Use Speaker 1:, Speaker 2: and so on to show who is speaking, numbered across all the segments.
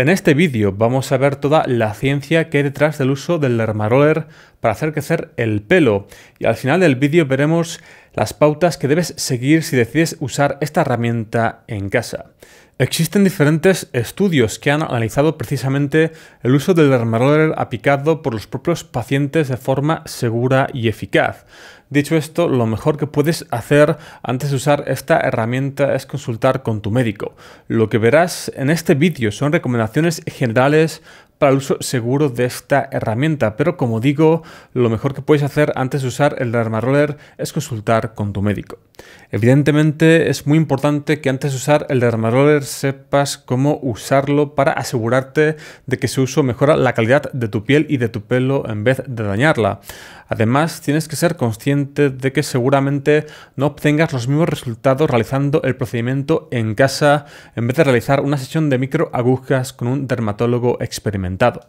Speaker 1: En este vídeo vamos a ver toda la ciencia que hay detrás del uso del dermaroller para hacer crecer el pelo y al final del vídeo veremos las pautas que debes seguir si decides usar esta herramienta en casa. Existen diferentes estudios que han analizado precisamente el uso del dermaroller aplicado por los propios pacientes de forma segura y eficaz. Dicho esto, lo mejor que puedes hacer antes de usar esta herramienta es consultar con tu médico. Lo que verás en este vídeo son recomendaciones generales para el uso seguro de esta herramienta, pero como digo, lo mejor que puedes hacer antes de usar el dermaroller es consultar con tu médico. Evidentemente es muy importante que antes de usar el dermaroller sepas cómo usarlo para asegurarte de que su uso mejora la calidad de tu piel y de tu pelo en vez de dañarla. Además, tienes que ser consciente de que seguramente no obtengas los mismos resultados realizando el procedimiento en casa en vez de realizar una sesión de microagujas con un dermatólogo experimentado.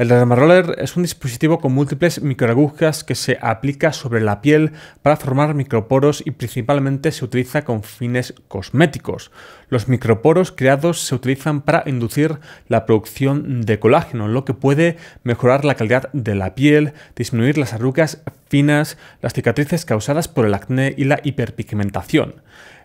Speaker 1: El dermaroller es un dispositivo con múltiples microagujas que se aplica sobre la piel para formar microporos y principalmente se utiliza con fines cosméticos. Los microporos creados se utilizan para inducir la producción de colágeno, lo que puede mejorar la calidad de la piel, disminuir las arrugas finas, las cicatrices causadas por el acné y la hiperpigmentación.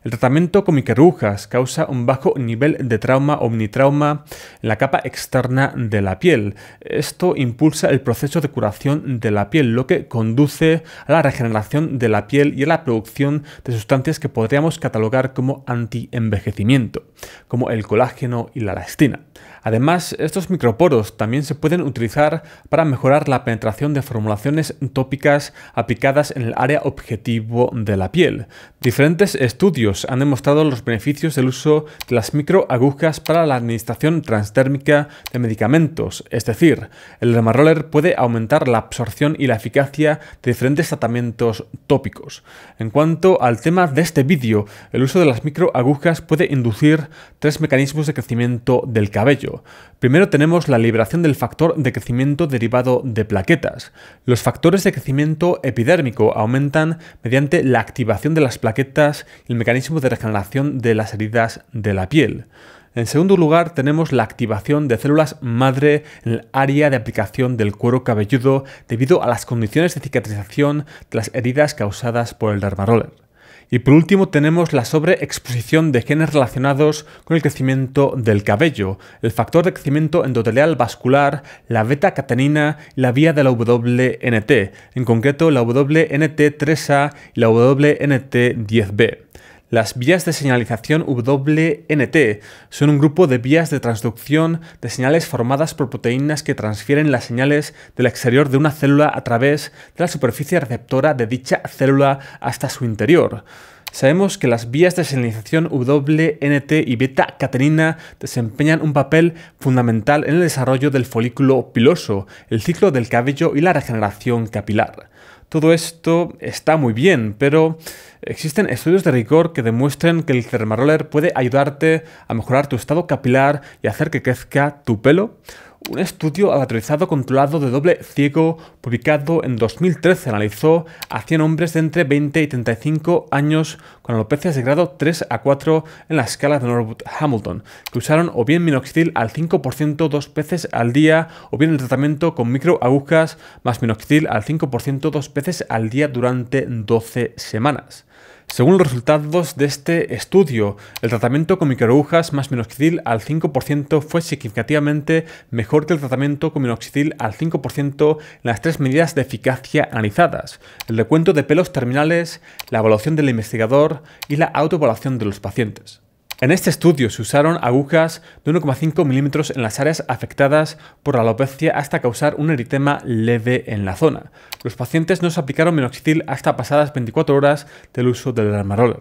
Speaker 1: El tratamiento con microagujas causa un bajo nivel de trauma omnitrauma en la capa externa de la piel. Esto impulsa el proceso de curación de la piel, lo que conduce a la regeneración de la piel y a la producción de sustancias que podríamos catalogar como antienvejecimiento, como el colágeno y la elastina. Además, estos microporos también se pueden utilizar para mejorar la penetración de formulaciones tópicas aplicadas en el área objetivo de la piel. Diferentes estudios han demostrado los beneficios del uso de las microagujas para la administración transdérmica de medicamentos, es decir, el dermaroller puede aumentar la absorción y la eficacia de diferentes tratamientos tópicos. En cuanto al tema de este vídeo, el uso de las microagujas puede inducir tres mecanismos de crecimiento del cabello. Primero tenemos la liberación del factor de crecimiento derivado de plaquetas. Los factores de crecimiento epidérmico aumentan mediante la activación de las plaquetas y el mecanismo de regeneración de las heridas de la piel. En segundo lugar, tenemos la activación de células madre en el área de aplicación del cuero cabelludo debido a las condiciones de cicatrización de las heridas causadas por el dermaroller. Y por último tenemos la sobreexposición de genes relacionados con el crecimiento del cabello, el factor de crecimiento endotelial vascular, la beta-catenina y la vía de la WNT, en concreto la WNT3A y la WNT10B. Las vías de señalización WNT son un grupo de vías de transducción de señales formadas por proteínas que transfieren las señales del exterior de una célula a través de la superficie receptora de dicha célula hasta su interior. Sabemos que las vías de señalización WNT y beta-catenina desempeñan un papel fundamental en el desarrollo del folículo piloso, el ciclo del cabello y la regeneración capilar. Todo esto está muy bien, pero existen estudios de rigor que demuestren que el Thermaroller puede ayudarte a mejorar tu estado capilar y hacer que crezca tu pelo. Un estudio aleatorizado controlado de doble ciego publicado en 2013 analizó a 100 hombres de entre 20 y 35 años con alopecias de grado 3 a 4 en la escala de Norwood Hamilton, que usaron o bien minoxidil al 5% dos veces al día o bien el tratamiento con microagujas más minoxidil al 5% dos veces al día durante 12 semanas. Según los resultados de este estudio, el tratamiento con microagujas más minoxidil al 5% fue significativamente mejor que el tratamiento con minoxidil al 5% en las tres medidas de eficacia analizadas, el recuento de pelos terminales, la evaluación del investigador y la autoevaluación de los pacientes. En este estudio se usaron agujas de 1,5 milímetros en las áreas afectadas por la alopecia hasta causar un eritema leve en la zona. Los pacientes no se aplicaron minoxidil hasta pasadas 24 horas del uso del dermaroller.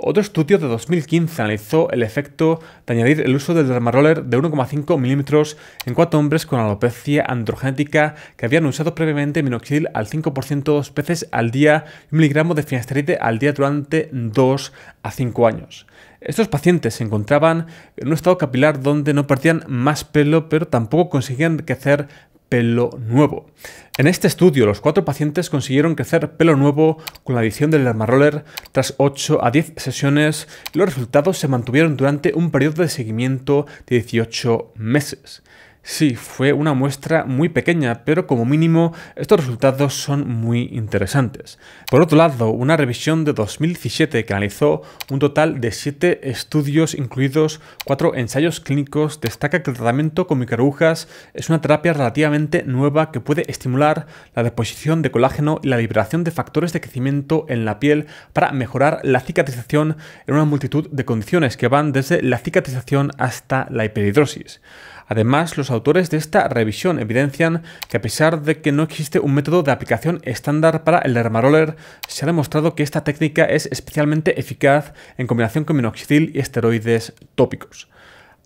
Speaker 1: Otro estudio de 2015 analizó el efecto de añadir el uso del dermaroller de 1,5 milímetros en cuatro hombres con alopecia androgenética que habían usado previamente minoxidil al 5% dos veces al día y un miligramo de finasteride al día durante 2 a 5 años. Estos pacientes se encontraban en un estado capilar donde no perdían más pelo, pero tampoco conseguían crecer pelo nuevo. En este estudio, los cuatro pacientes consiguieron crecer pelo nuevo con la adición del Dermaroller tras 8 a 10 sesiones y los resultados se mantuvieron durante un periodo de seguimiento de 18 meses. Sí, fue una muestra muy pequeña, pero como mínimo estos resultados son muy interesantes. Por otro lado, una revisión de 2017 que analizó un total de 7 estudios, incluidos 4 ensayos clínicos, destaca que el tratamiento con microagujas es una terapia relativamente nueva que puede estimular la deposición de colágeno y la liberación de factores de crecimiento en la piel para mejorar la cicatrización en una multitud de condiciones que van desde la cicatrización hasta la hiperhidrosis. Además, los autores de esta revisión evidencian que a pesar de que no existe un método de aplicación estándar para el dermaroller, se ha demostrado que esta técnica es especialmente eficaz en combinación con minoxidil y esteroides tópicos.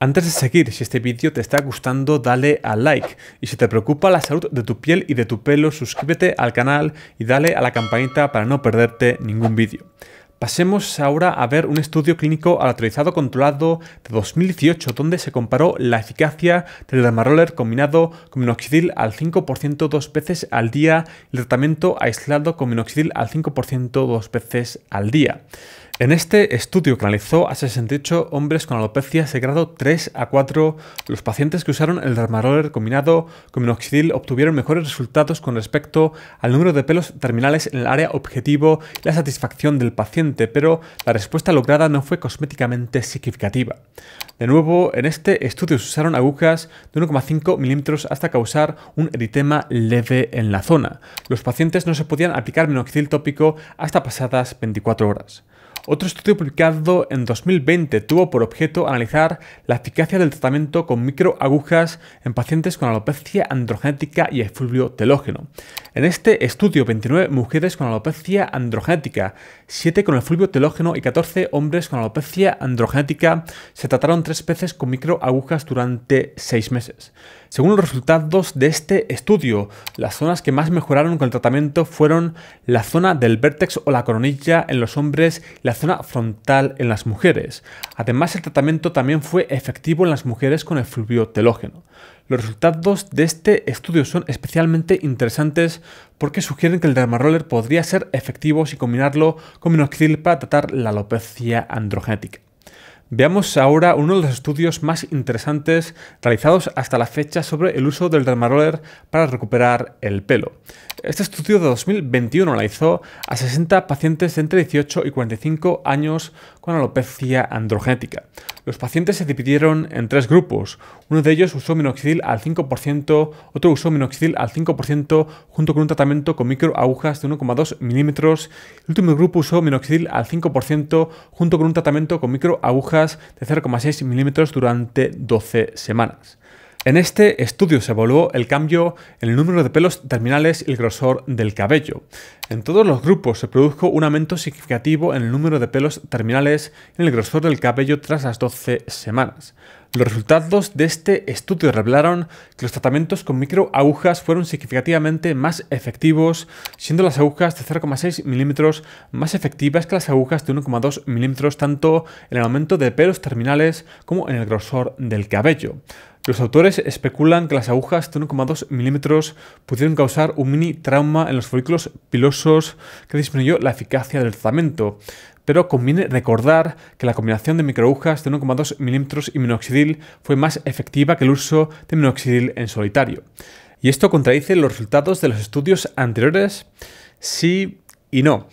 Speaker 1: Antes de seguir, si este vídeo te está gustando, dale a like. Y si te preocupa la salud de tu piel y de tu pelo, suscríbete al canal y dale a la campanita para no perderte ningún vídeo. Pasemos ahora a ver un estudio clínico al autorizado controlado de 2018 donde se comparó la eficacia del dermaroller combinado con minoxidil al 5% dos veces al día y el tratamiento aislado con minoxidil al 5% dos veces al día. En este estudio que analizó a 68 hombres con alopecia de grado 3 a 4, los pacientes que usaron el dermaroller combinado con minoxidil obtuvieron mejores resultados con respecto al número de pelos terminales en el área objetivo y la satisfacción del paciente, pero la respuesta lograda no fue cosméticamente significativa. De nuevo, en este estudio se usaron agujas de 1,5 milímetros hasta causar un eritema leve en la zona. Los pacientes no se podían aplicar minoxidil tópico hasta pasadas 24 horas. Otro estudio publicado en 2020 tuvo por objeto analizar la eficacia del tratamiento con microagujas en pacientes con alopecia androgenética y efluvio telógeno. En este estudio, 29 mujeres con alopecia androgenética, 7 con efluvio telógeno y 14 hombres con alopecia androgenética se trataron tres veces con microagujas durante 6 meses. Según los resultados de este estudio, las zonas que más mejoraron con el tratamiento fueron la zona del vértex o la coronilla en los hombres y la zona frontal en las mujeres. Además, el tratamiento también fue efectivo en las mujeres con el telógeno. Los resultados de este estudio son especialmente interesantes porque sugieren que el dermaroller podría ser efectivo si combinarlo con minoxidil para tratar la alopecia androgenética. Veamos ahora uno de los estudios más interesantes realizados hasta la fecha sobre el uso del dermaroller para recuperar el pelo. Este estudio de 2021 analizó a 60 pacientes de entre 18 y 45 años con alopecia androgenética. Los pacientes se dividieron en tres grupos. Uno de ellos usó minoxidil al 5%, otro usó minoxidil al 5% junto con un tratamiento con microagujas de 1,2 milímetros. El último grupo usó minoxidil al 5% junto con un tratamiento con microagujas de 0,6 milímetros durante 12 semanas. En este estudio se evaluó el cambio en el número de pelos terminales y el grosor del cabello. En todos los grupos se produjo un aumento significativo en el número de pelos terminales y en el grosor del cabello tras las 12 semanas. Los resultados de este estudio revelaron que los tratamientos con microagujas fueron significativamente más efectivos, siendo las agujas de 0,6 milímetros más efectivas que las agujas de 1,2 milímetros tanto en el aumento de pelos terminales como en el grosor del cabello. Los autores especulan que las agujas de 1,2 milímetros pudieron causar un mini trauma en los folículos pilosos que disminuyó la eficacia del tratamiento. Pero conviene recordar que la combinación de microagujas de 1,2 milímetros y minoxidil fue más efectiva que el uso de minoxidil en solitario. Y esto contradice los resultados de los estudios anteriores, sí y no.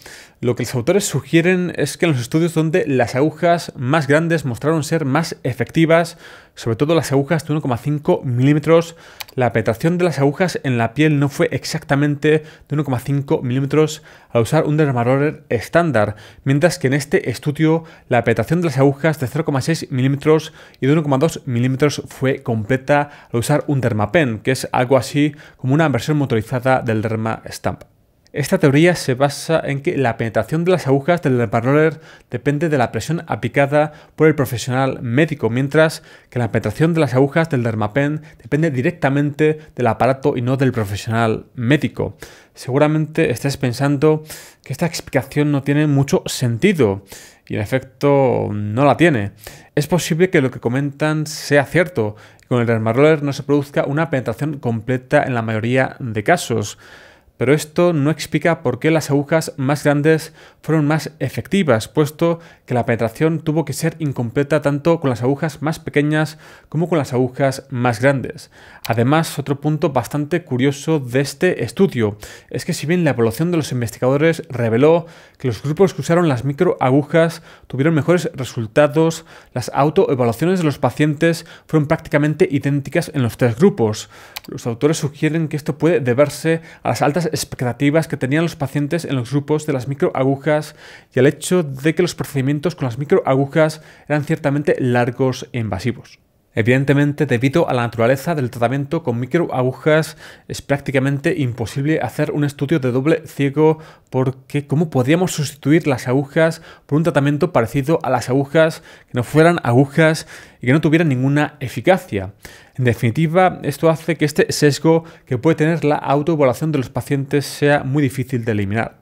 Speaker 1: Lo que los autores sugieren es que en los estudios donde las agujas más grandes mostraron ser más efectivas, sobre todo las agujas de 1,5 milímetros, la penetración de las agujas en la piel no fue exactamente de 1,5 milímetros al usar un dermaroller estándar, mientras que en este estudio la penetración de las agujas de 0,6 milímetros y de 1,2 milímetros fue completa al usar un dermapen, que es algo así como una versión motorizada del derma stamp. Esta teoría se basa en que la penetración de las agujas del dermaroller depende de la presión aplicada por el profesional médico, mientras que la penetración de las agujas del dermapen depende directamente del aparato y no del profesional médico. Seguramente estás pensando que esta explicación no tiene mucho sentido y en efecto no la tiene. Es posible que lo que comentan sea cierto y con el dermaroller no se produzca una penetración completa en la mayoría de casos. Pero esto no explica por qué las agujas más grandes fueron más efectivas, puesto que la penetración tuvo que ser incompleta tanto con las agujas más pequeñas como con las agujas más grandes. Además, otro punto bastante curioso de este estudio es que si bien la evaluación de los investigadores reveló que los grupos que usaron las microagujas tuvieron mejores resultados, las autoevaluaciones de los pacientes fueron prácticamente idénticas en los tres grupos. Los autores sugieren que esto puede deberse a las altas expectativas que tenían los pacientes en los grupos de las microagujas y al hecho de que los procedimientos con las microagujas eran ciertamente largos e invasivos. Evidentemente, debido a la naturaleza del tratamiento con microagujas, es prácticamente imposible hacer un estudio de doble ciego porque ¿cómo podríamos sustituir las agujas por un tratamiento parecido a las agujas que no fueran agujas y que no tuvieran ninguna eficacia? En definitiva, esto hace que este sesgo que puede tener la autoevaluación de los pacientes sea muy difícil de eliminar.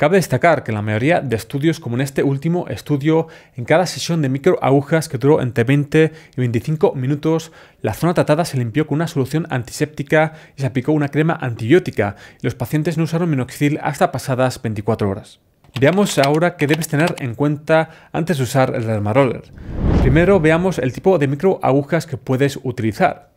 Speaker 1: Cabe destacar que la mayoría de estudios, como en este último estudio, en cada sesión de microagujas que duró entre 20 y 25 minutos, la zona tratada se limpió con una solución antiséptica y se aplicó una crema antibiótica, y los pacientes no usaron minoxidil hasta pasadas 24 horas. Veamos ahora qué debes tener en cuenta antes de usar el dermaroller. Primero veamos el tipo de microagujas que puedes utilizar.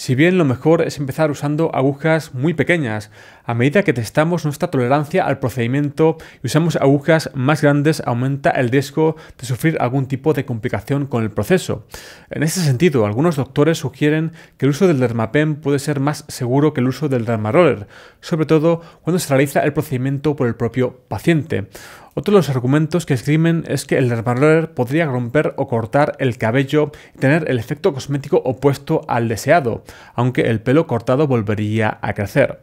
Speaker 1: Si bien lo mejor es empezar usando agujas muy pequeñas, a medida que testamos nuestra tolerancia al procedimiento y usamos agujas más grandes aumenta el riesgo de sufrir algún tipo de complicación con el proceso. En este sentido, algunos doctores sugieren que el uso del dermapen puede ser más seguro que el uso del dermaroller, sobre todo cuando se realiza el procedimiento por el propio paciente. Otro de los argumentos que escriben es que el dermaroller podría romper o cortar el cabello y tener el efecto cosmético opuesto al deseado, aunque el pelo cortado volvería a crecer.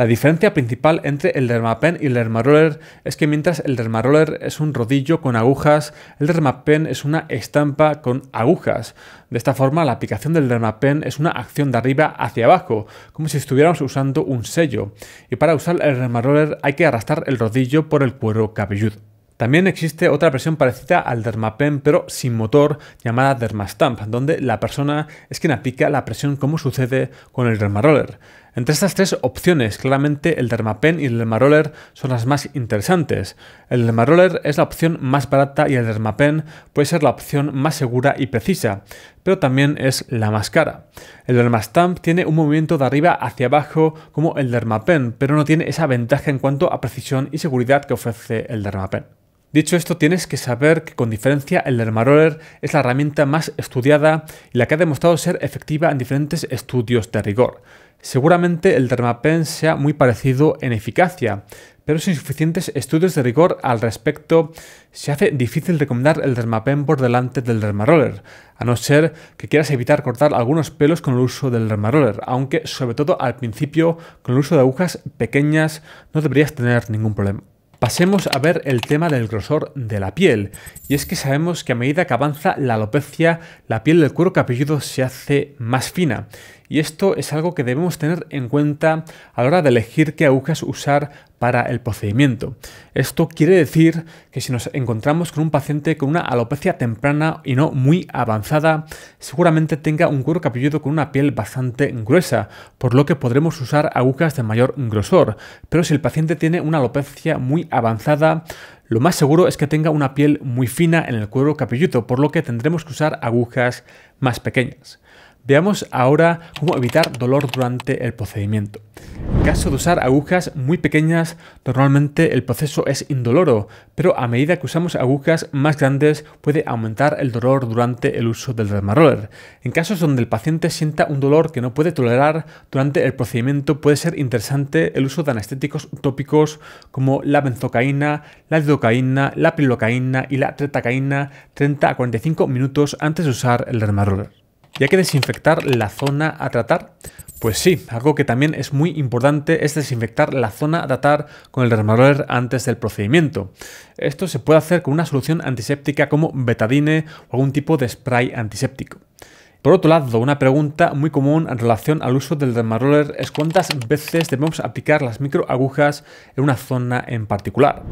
Speaker 1: La diferencia principal entre el dermapen y el dermaroller es que mientras el dermaroller es un rodillo con agujas, el dermapen es una estampa con agujas. De esta forma, la aplicación del dermapen es una acción de arriba hacia abajo, como si estuviéramos usando un sello. Y para usar el dermaroller hay que arrastrar el rodillo por el cuero cabelludo. También existe otra versión parecida al dermapen pero sin motor llamada dermastamp, donde la persona es quien aplica la presión como sucede con el dermaroller. Entre estas tres opciones, claramente el Dermapen y el Dermaroller son las más interesantes. El Dermaroller es la opción más barata y el Dermapen puede ser la opción más segura y precisa, pero también es la más cara. El Dermastamp tiene un movimiento de arriba hacia abajo como el Dermapen, pero no tiene esa ventaja en cuanto a precisión y seguridad que ofrece el Dermapen. Dicho esto, tienes que saber que con diferencia el Dermaroller es la herramienta más estudiada y la que ha demostrado ser efectiva en diferentes estudios de rigor. Seguramente el dermapen sea muy parecido en eficacia, pero sin suficientes estudios de rigor al respecto, se hace difícil recomendar el dermapen por delante del dermaroller, a no ser que quieras evitar cortar algunos pelos con el uso del dermaroller, aunque sobre todo al principio con el uso de agujas pequeñas no deberías tener ningún problema. Pasemos a ver el tema del grosor de la piel, y es que sabemos que a medida que avanza la alopecia, la piel del cuero cabelludo se hace más fina, y esto es algo que debemos tener en cuenta a la hora de elegir qué agujas usar para el procedimiento. Esto quiere decir que si nos encontramos con un paciente con una alopecia temprana y no muy avanzada, seguramente tenga un cuero cabelludo con una piel bastante gruesa, por lo que podremos usar agujas de mayor grosor. Pero si el paciente tiene una alopecia muy avanzada, lo más seguro es que tenga una piel muy fina en el cuero cabelludo, por lo que tendremos que usar agujas más pequeñas. Veamos ahora cómo evitar dolor durante el procedimiento. En caso de usar agujas muy pequeñas, normalmente el proceso es indoloro, pero a medida que usamos agujas más grandes puede aumentar el dolor durante el uso del dermaroller. En casos donde el paciente sienta un dolor que no puede tolerar durante el procedimiento puede ser interesante el uso de anestéticos tópicos como la benzocaína, la lidocaína, la prilocaína y la tretacaína 30 a 45 minutos antes de usar el dermaroller. ¿Y hay que desinfectar la zona a tratar? Pues sí, algo que también es muy importante es desinfectar la zona a tratar con el dermaroller antes del procedimiento. Esto se puede hacer con una solución antiséptica como betadine o algún tipo de spray antiséptico. Por otro lado, una pregunta muy común en relación al uso del dermaroller es cuántas veces debemos aplicar las microagujas en una zona en particular.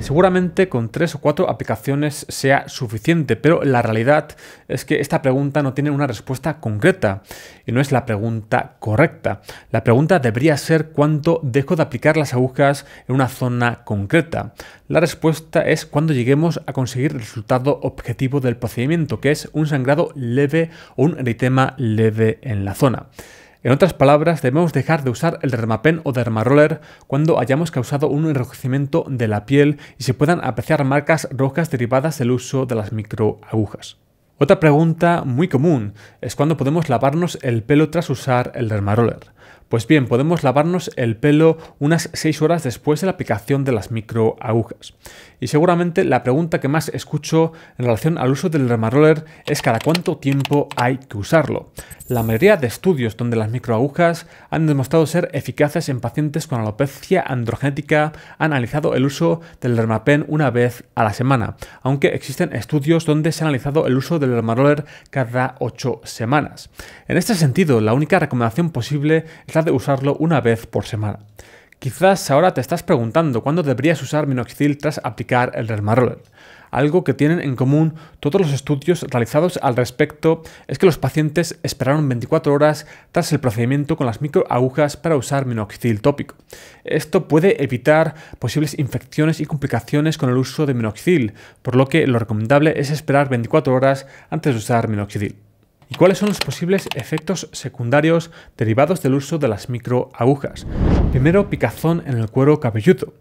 Speaker 1: Seguramente con tres o cuatro aplicaciones sea suficiente, pero la realidad es que esta pregunta no tiene una respuesta concreta y no es la pregunta correcta. La pregunta debería ser cuánto dejo de aplicar las agujas en una zona concreta. La respuesta es cuando lleguemos a conseguir el resultado objetivo del procedimiento, que es un sangrado leve o un eritema leve en la zona. En otras palabras, debemos dejar de usar el dermapen o dermaroller cuando hayamos causado un enrojecimiento de la piel y se puedan apreciar marcas rojas derivadas del uso de las microagujas. Otra pregunta muy común es cuándo podemos lavarnos el pelo tras usar el dermaroller. Pues bien, podemos lavarnos el pelo unas 6 horas después de la aplicación de las microagujas. Y seguramente la pregunta que más escucho en relación al uso del dermaroller es cada cuánto tiempo hay que usarlo. La mayoría de estudios donde las microagujas han demostrado ser eficaces en pacientes con alopecia androgenética han analizado el uso del dermapen una vez a la semana, aunque existen estudios donde se ha analizado el uso del dermaroller cada 8 semanas. En este sentido, la única recomendación posible es la de usarlo una vez por semana. Quizás ahora te estás preguntando cuándo deberías usar minoxidil tras aplicar el Dermaroller. Algo que tienen en común todos los estudios realizados al respecto es que los pacientes esperaron 24 horas tras el procedimiento con las microagujas para usar minoxidil tópico. Esto puede evitar posibles infecciones y complicaciones con el uso de minoxidil, por lo que lo recomendable es esperar 24 horas antes de usar minoxidil. ¿Y cuáles son los posibles efectos secundarios derivados del uso de las microagujas? Primero, picazón en el cuero cabelludo.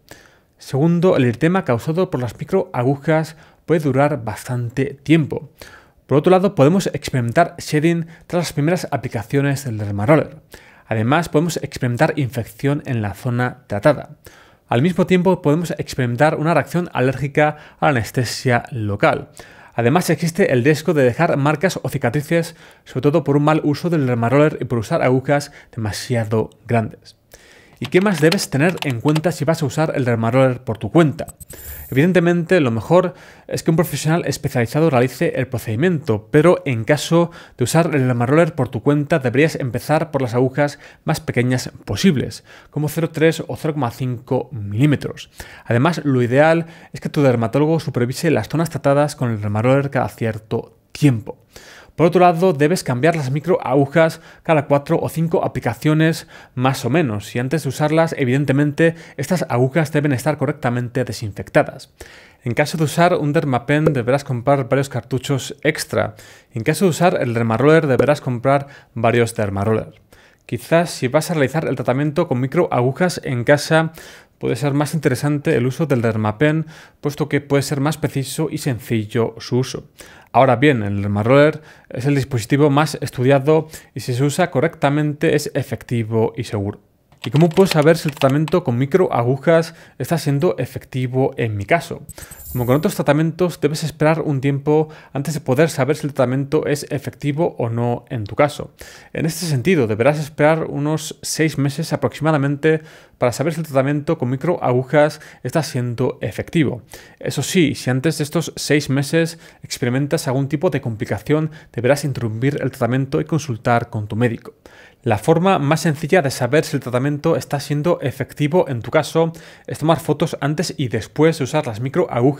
Speaker 1: Segundo, el eritema causado por las microagujas puede durar bastante tiempo. Por otro lado, podemos experimentar shedding tras las primeras aplicaciones del dermaroller. Además, podemos experimentar infección en la zona tratada. Al mismo tiempo, podemos experimentar una reacción alérgica a la anestesia local. Además existe el riesgo de dejar marcas o cicatrices, sobre todo por un mal uso del remaroller y por usar agujas demasiado grandes y qué más debes tener en cuenta si vas a usar el dermaroller por tu cuenta. Evidentemente, lo mejor es que un profesional especializado realice el procedimiento, pero en caso de usar el dermaroller por tu cuenta, deberías empezar por las agujas más pequeñas posibles, como 0,3 o 0,5 milímetros. Además, lo ideal es que tu dermatólogo supervise las zonas tratadas con el dermaroller cada cierto tiempo. Por otro lado, debes cambiar las micro agujas cada 4 o 5 aplicaciones más o menos, y antes de usarlas, evidentemente, estas agujas deben estar correctamente desinfectadas. En caso de usar un dermapen deberás comprar varios cartuchos extra. En caso de usar el dermaroller deberás comprar varios dermaroller. Quizás si vas a realizar el tratamiento con microagujas en casa, puede ser más interesante el uso del dermapen, puesto que puede ser más preciso y sencillo su uso. Ahora bien, el dermaroller es el dispositivo más estudiado y si se usa correctamente es efectivo y seguro. ¿Y cómo puedo saber si el tratamiento con microagujas está siendo efectivo en mi caso? Como con otros tratamientos, debes esperar un tiempo antes de poder saber si el tratamiento es efectivo o no en tu caso. En este sentido, deberás esperar unos 6 meses aproximadamente para saber si el tratamiento con microagujas está siendo efectivo. Eso sí, si antes de estos 6 meses experimentas algún tipo de complicación, deberás interrumpir el tratamiento y consultar con tu médico. La forma más sencilla de saber si el tratamiento está siendo efectivo en tu caso es tomar fotos antes y después de usar las microagujas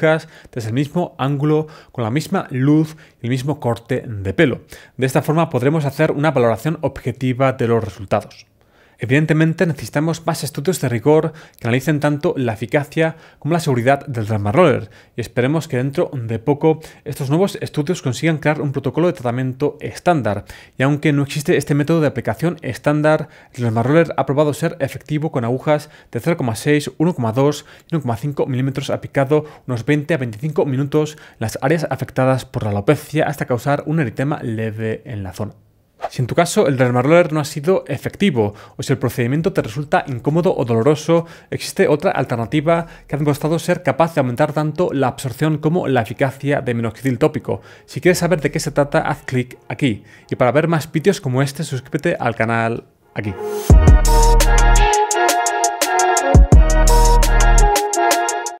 Speaker 1: desde el mismo ángulo, con la misma luz y el mismo corte de pelo. De esta forma podremos hacer una valoración objetiva de los resultados. Evidentemente necesitamos más estudios de rigor que analicen tanto la eficacia como la seguridad del drama y esperemos que dentro de poco estos nuevos estudios consigan crear un protocolo de tratamiento estándar. Y aunque no existe este método de aplicación estándar, el drama ha probado ser efectivo con agujas de 0,6, 1,2 y 1,5 milímetros aplicado unos 20 a 25 minutos las áreas afectadas por la alopecia hasta causar un eritema leve en la zona. Si en tu caso el Dermaroller no ha sido efectivo o si el procedimiento te resulta incómodo o doloroso, existe otra alternativa que ha demostrado ser capaz de aumentar tanto la absorción como la eficacia de minoxidil tópico. Si quieres saber de qué se trata, haz clic aquí. Y para ver más vídeos como este, suscríbete al canal aquí.